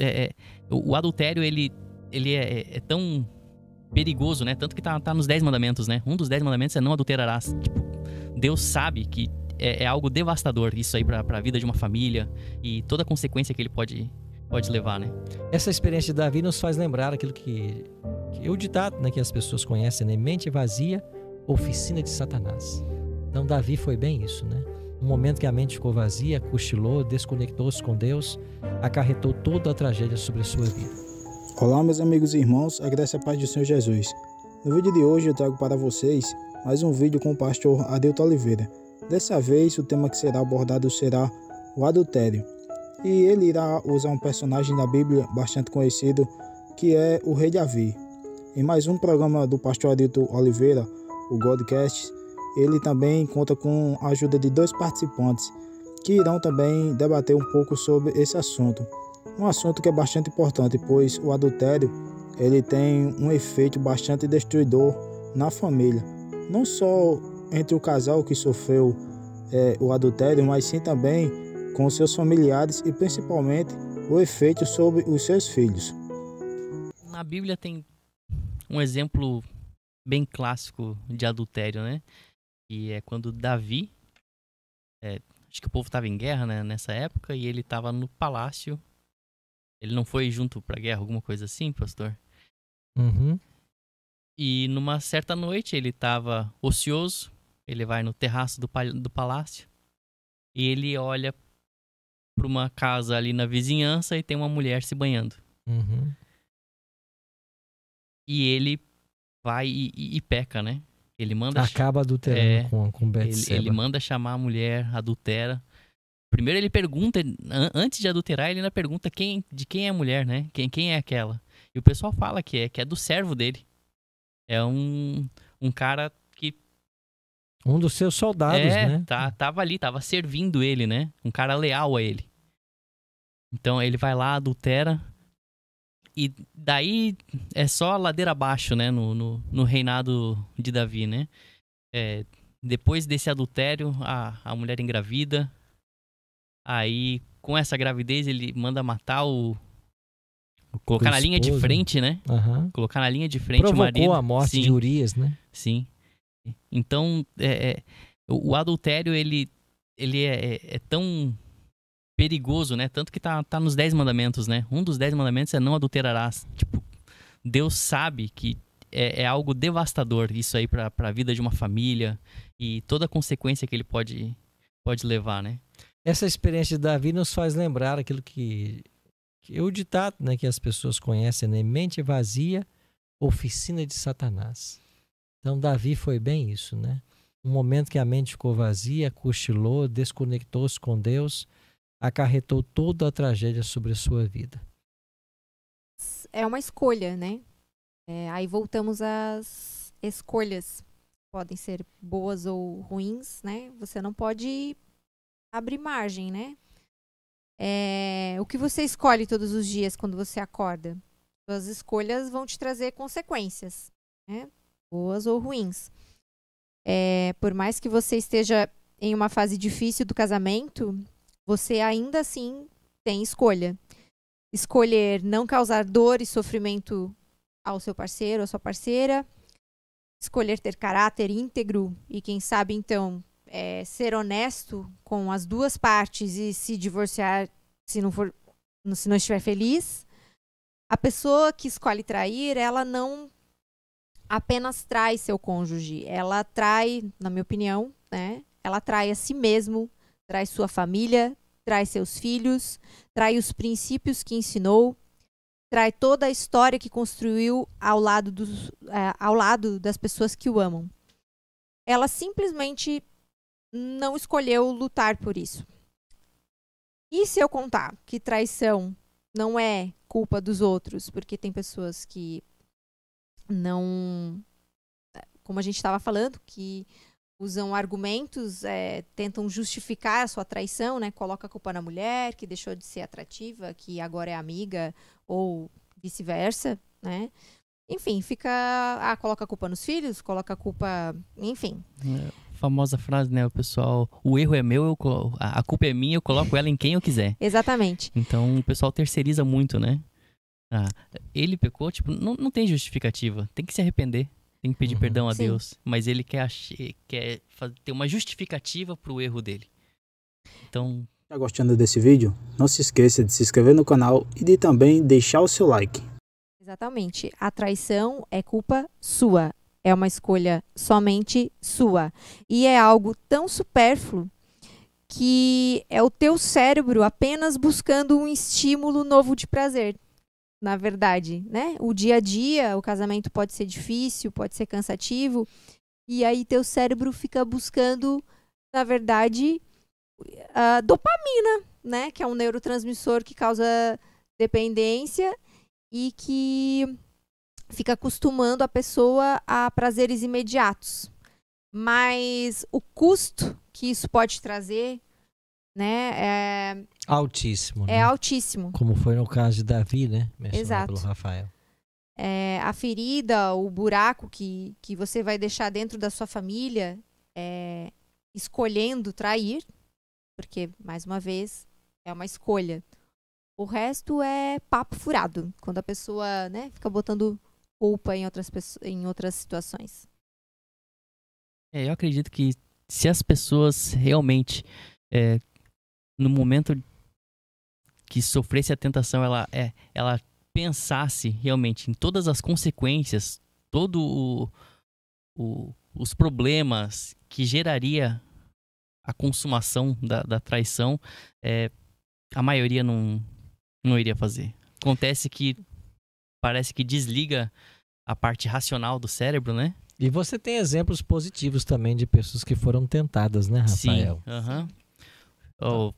É, é o, adultério, ele, ele é, é, é, tão perigoso, né? Tanto que tá, tá nos Dez Mandamentos, né? Um dos Dez Mandamentos é não adulterarás. Tipo, Deus sabe que é, é algo devastador isso aí para a vida de uma família e toda a consequência que ele pode, pode levar, né? Essa experiência de Davi nos faz lembrar aquilo que, que é o ditado né, que as pessoas conhecem, né? Mente vazia, oficina de Satanás. Então, Davi foi bem isso, né? O momento que a mente ficou vazia, cochilou, desconectou-se com Deus, acarretou toda a tragédia sobre a sua vida. Olá, meus amigos e irmãos, a graça e a paz do Senhor Jesus. No vídeo de hoje eu trago para vocês mais um vídeo com o pastor Adelto Oliveira. Dessa vez, o tema que será abordado será o adultério. E ele irá usar um personagem da Bíblia bastante conhecido, que é o rei Davi. Em mais um programa do pastor Adelto Oliveira, o Godcast, ele também conta com a ajuda de dois participantes que irão também debater um pouco sobre esse assunto. Um assunto que é bastante importante, pois o adultério ele tem um efeito bastante destruidor na família, não só entre o casal que sofreu é, o adultério, mas sim também com seus familiares e principalmente o efeito sobre os seus filhos. Na Bíblia tem um exemplo bem clássico de adultério, né? que é quando Davi, é, acho que o povo estava em guerra né, nessa época e ele estava no palácio. Ele não foi junto para guerra, alguma coisa assim, pastor? Uhum. E numa certa noite ele estava ocioso, ele vai no terraço do, do palácio e ele olha para uma casa ali na vizinhança e tem uma mulher se banhando. Uhum. E ele vai e, e, e peca, né? Ele manda acaba adulterando é, com, com Ele, ele manda chamar a mulher adultera. Primeiro ele pergunta, antes de adulterar, ele ainda pergunta quem, de quem é a mulher, né? Quem, quem é aquela? E o pessoal fala que é, que é do servo dele. É um, um cara que. Um dos seus soldados, é, né? Tá, tava ali, tava servindo ele, né? Um cara leal a ele. Então ele vai lá, adultera, e daí é só ladeira abaixo, né? No, no, no reinado de Davi, né? É, depois desse adultério, a, a mulher engravida. Aí, com essa gravidez, ele manda matar o. Colocar o na linha de frente, né? Uhum. Colocar na linha de frente Provocou o marido. a morte Sim. de Urias, né? Sim. Então, é, é, o, o adultério, ele, ele é, é, é tão perigoso, né? Tanto que tá, tá nos Dez Mandamentos, né? Um dos Dez Mandamentos é não adulterarás. Tipo, Deus sabe que é, é algo devastador isso aí para a vida de uma família e toda a consequência que ele pode, pode levar, né? Essa experiência de Davi nos faz lembrar aquilo que, que o ditado né, que as pessoas conhecem, né? Mente vazia, oficina de Satanás. Então, Davi foi bem isso, né? Um momento que a mente ficou vazia, cochilou, desconectou-se com Deus, acarretou toda a tragédia sobre a sua vida. É uma escolha, né? É, aí voltamos às escolhas. Podem ser boas ou ruins, né? Você não pode abrir margem, né? É, o que você escolhe todos os dias quando você acorda? Suas escolhas vão te trazer consequências, né? Boas ou ruins. É, por mais que você esteja em uma fase difícil do casamento, você ainda assim tem escolha. Escolher não causar dor e sofrimento ao seu parceiro, à sua parceira. Escolher ter caráter íntegro e, quem sabe, então, é, ser honesto com as duas partes e se divorciar se não for se não estiver feliz. A pessoa que escolhe trair, ela não apenas trai seu cônjuge, ela trai, na minha opinião, né? Ela trai a si mesmo, traz sua família, traz seus filhos, traz os princípios que ensinou, traz toda a história que construiu ao lado, dos, é, ao lado das pessoas que o amam. Ela simplesmente não escolheu lutar por isso. E se eu contar que traição não é culpa dos outros, porque tem pessoas que não. Como a gente estava falando, que usam argumentos, é, tentam justificar a sua traição, né? Coloca a culpa na mulher, que deixou de ser atrativa, que agora é amiga, ou vice-versa, né? Enfim, fica. Ah, coloca a culpa nos filhos, coloca a culpa. Enfim. É famosa frase, né? O pessoal, o erro é meu, eu colo... a culpa é minha, eu coloco ela em quem eu quiser. Exatamente. Então o pessoal terceiriza muito, né? Ah, ele pecou, tipo, não, não tem justificativa. Tem que se arrepender tem que pedir uhum. perdão a Sim. Deus, mas ele quer, quer ter uma justificativa para o erro dele. Então. Tá gostando desse vídeo? Não se esqueça de se inscrever no canal e de também deixar o seu like. Exatamente. A traição é culpa sua. É uma escolha somente sua. E é algo tão supérfluo que é o teu cérebro apenas buscando um estímulo novo de prazer na verdade, né? O dia a dia, o casamento pode ser difícil, pode ser cansativo, e aí teu cérebro fica buscando, na verdade, a dopamina, né? Que é um neurotransmissor que causa dependência e que fica acostumando a pessoa a prazeres imediatos. Mas o custo que isso pode trazer né? É... Altíssimo. É né? altíssimo. Como foi no caso de Davi, né? Exato. pelo Rafael. É, a ferida, o buraco que, que você vai deixar dentro da sua família, é, escolhendo trair, porque, mais uma vez, é uma escolha. O resto é papo furado, quando a pessoa né, fica botando culpa em outras, em outras situações. É, eu acredito que se as pessoas realmente é, no momento que sofresse a tentação, ela, é, ela pensasse realmente em todas as consequências, todo o, o, os problemas que geraria a consumação da, da traição, é, a maioria não, não iria fazer. Acontece que parece que desliga a parte racional do cérebro, né? E você tem exemplos positivos também de pessoas que foram tentadas, né, Rafael? Sim, uhum. O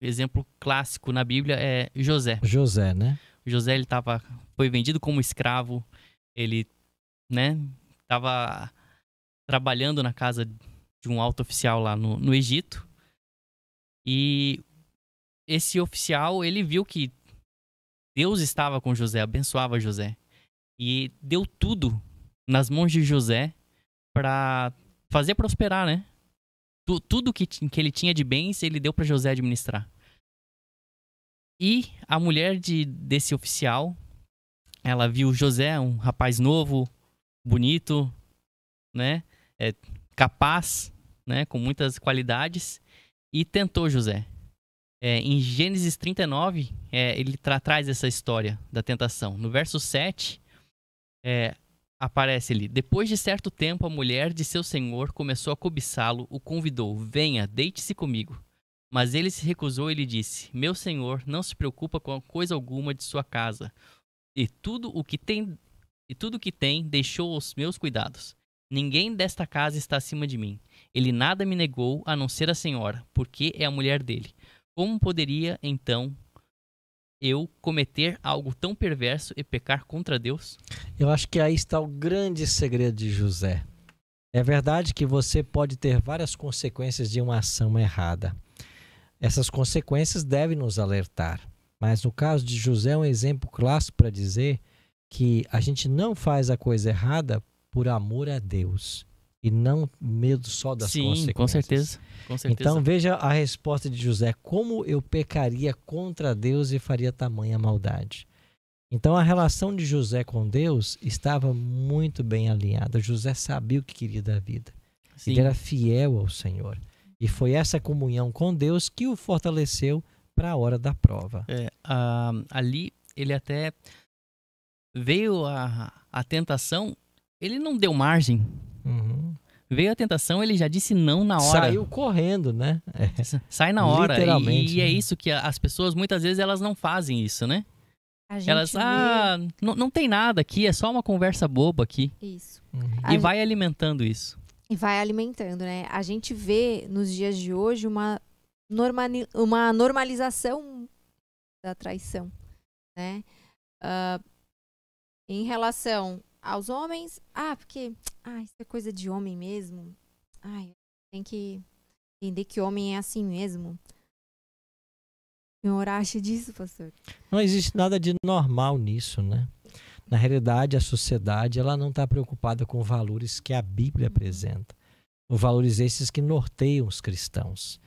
exemplo clássico na Bíblia é José. José, né? José ele tava, foi vendido como escravo, ele né, tava trabalhando na casa de um alto oficial lá no, no Egito. E esse oficial, ele viu que Deus estava com José, abençoava José. E deu tudo nas mãos de José para fazer prosperar, né? tu, tudo que, que ele tinha de bens, ele deu para José administrar. E a mulher de, desse oficial, ela viu José, um rapaz novo, bonito, né? É, capaz, né? Com muitas qualidades, e tentou José. É, em Gênesis 39, é, ele tra traz essa história da tentação. No verso 7, é, Aparece-lhe. Depois de certo tempo, a mulher de seu senhor começou a cobiçá-lo, o convidou: Venha, deite-se comigo. Mas ele se recusou e lhe disse: Meu senhor, não se preocupa com coisa alguma de sua casa, e tudo o que tem e tudo o que tem deixou aos meus cuidados. Ninguém desta casa está acima de mim. Ele nada me negou a não ser a senhora, porque é a mulher dele. Como poderia então eu cometer algo tão perverso e pecar contra Deus? Eu acho que aí está o grande segredo de José. É verdade que você pode ter várias consequências de uma ação errada. Essas consequências devem nos alertar. Mas no caso de José, é um exemplo clássico para dizer que a gente não faz a coisa errada por amor a Deus e não medo só das Sim, consequências. Sim, com certeza. com certeza. Então veja a resposta de José: como eu pecaria contra Deus e faria tamanha maldade? Então a relação de José com Deus estava muito bem alinhada. José sabia o que queria da vida. Sim. Ele era fiel ao Senhor. E foi essa comunhão com Deus que o fortaleceu para a hora da prova. É, uh, ali ele até veio a, a tentação, ele não deu margem Uhum. Veio a tentação, ele já disse não na hora. Saiu correndo, né? É. Sai na hora. Literalmente, e, e é né? isso que as pessoas muitas vezes elas não fazem isso, né? Elas, vê... ah, não, não tem nada aqui, é só uma conversa boba aqui. Isso. Uhum. E vai gente... alimentando isso. E vai alimentando, né? A gente vê nos dias de hoje uma, uma normalização da traição, né? Uh, em relação aos homens. Ah, porque ah, isso é coisa de homem mesmo. Ai, tem que entender que homem é assim mesmo. O senhor acha disso, pastor? Não existe nada de normal nisso, né? Na realidade, a sociedade ela não está preocupada com valores que a Bíblia uhum. apresenta, os valores é esses que norteiam os cristãos.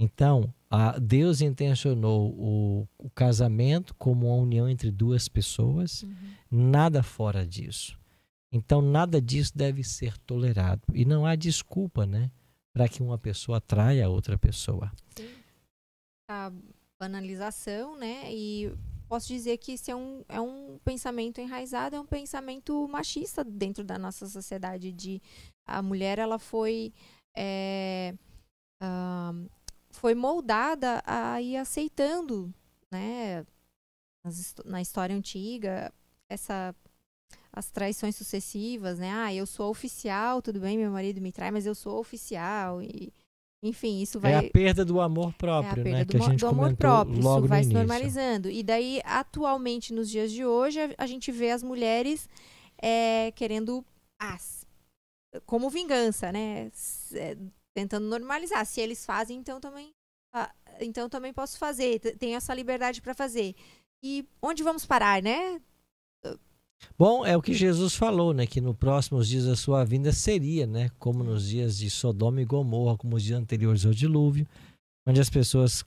Então, Deus intencionou o, o, casamento como uma união entre duas pessoas, uhum. nada fora disso. Então, nada disso deve ser tolerado. E não há desculpa, né? Para que uma pessoa atraia a outra pessoa. Sim. A banalização, né? E posso dizer que isso é um, é um pensamento enraizado, é um pensamento machista dentro da nossa sociedade. De a mulher, ela foi. É, uh, foi moldada a ir aceitando, né? na história antiga, essa as traições sucessivas, né? Ah, eu sou oficial, tudo bem, meu marido me trai, mas eu sou oficial e enfim, isso é vai É a perda do amor próprio, é a né, perda né, do, que a gente do amor próprio, isso vai se normalizando. E daí atualmente nos dias de hoje a, a gente vê as mulheres é, querendo as como vingança, né? É, tentando normalizar. Se eles fazem, então também ah, então também posso fazer, tenho essa liberdade para fazer. E onde vamos parar, né? Bom, é o que Jesus falou, né? Que no próximos dias da sua vinda seria, né? Como nos dias de Sodoma e Gomorra, como os dias anteriores ao dilúvio, onde as pessoas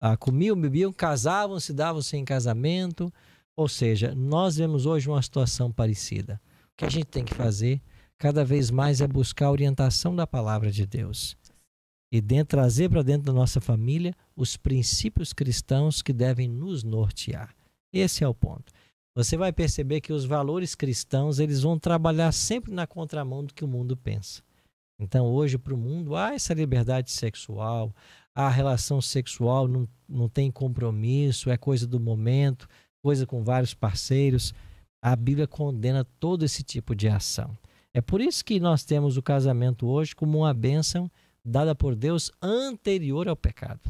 ah, comiam, bebiam, casavam, se davam sem casamento. Ou seja, nós vemos hoje uma situação parecida. O que a gente tem que fazer cada vez mais é buscar a orientação da palavra de Deus e dentro, trazer para dentro da nossa família os princípios cristãos que devem nos nortear. Esse é o ponto você vai perceber que os valores cristãos eles vão trabalhar sempre na contramão do que o mundo pensa. Então, hoje, para o mundo, há essa liberdade sexual, a relação sexual não, não tem compromisso, é coisa do momento, coisa com vários parceiros. A Bíblia condena todo esse tipo de ação. É por isso que nós temos o casamento hoje como uma bênção dada por Deus anterior ao pecado.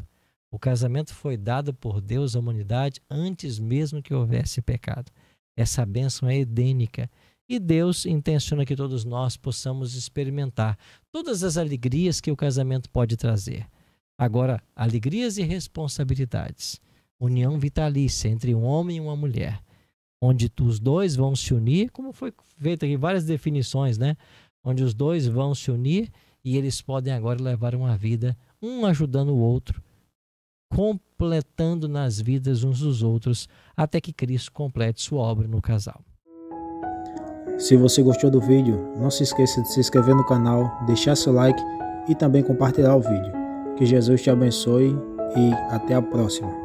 O casamento foi dado por Deus à humanidade antes mesmo que houvesse pecado. Essa bênção é edênica e Deus intenciona que todos nós possamos experimentar todas as alegrias que o casamento pode trazer. Agora, alegrias e responsabilidades. União vitalícia entre um homem e uma mulher, onde os dois vão se unir, como foi feito aqui várias definições, né? Onde os dois vão se unir e eles podem agora levar uma vida, um ajudando o outro completando nas vidas uns dos outros, até que Cristo complete sua obra no casal. Se você gostou do vídeo, não se esqueça de se inscrever no canal, deixar seu like e também compartilhar o vídeo. Que Jesus te abençoe e até a próxima.